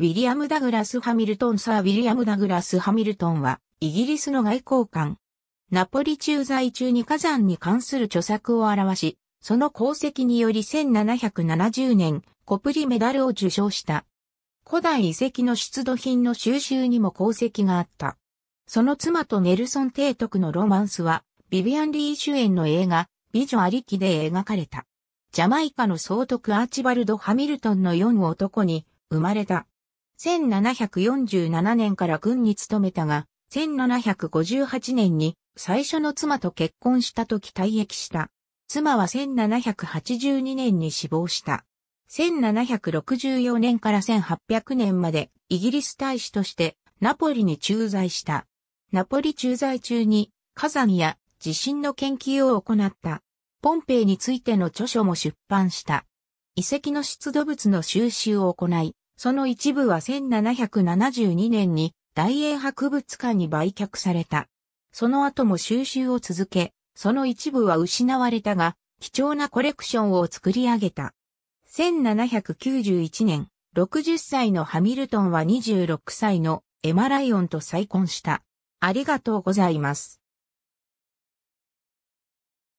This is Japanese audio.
ウィリアム・ダグラス・ハミルトンサー・ウィリアム・ダグラス・ハミルトンは、イギリスの外交官。ナポリ駐在中に火山に関する著作を表し、その功績により1770年、コプリメダルを受賞した。古代遺跡の出土品の収集にも功績があった。その妻とネルソン・提督のロマンスは、ビビアン・リー主演の映画、美女ありきで描かれた。ジャマイカの総督アーチバルド・ハミルトンの4男に生まれた。1747年から軍に勤めたが、1758年に最初の妻と結婚した時退役した。妻は1782年に死亡した。1764年から1800年までイギリス大使としてナポリに駐在した。ナポリ駐在中に火山や地震の研究を行った。ポンペイについての著書も出版した。遺跡の出土物の収集を行い、その一部は1772年に大英博物館に売却された。その後も収集を続け、その一部は失われたが、貴重なコレクションを作り上げた。1791年、60歳のハミルトンは26歳のエマライオンと再婚した。ありがとうございます。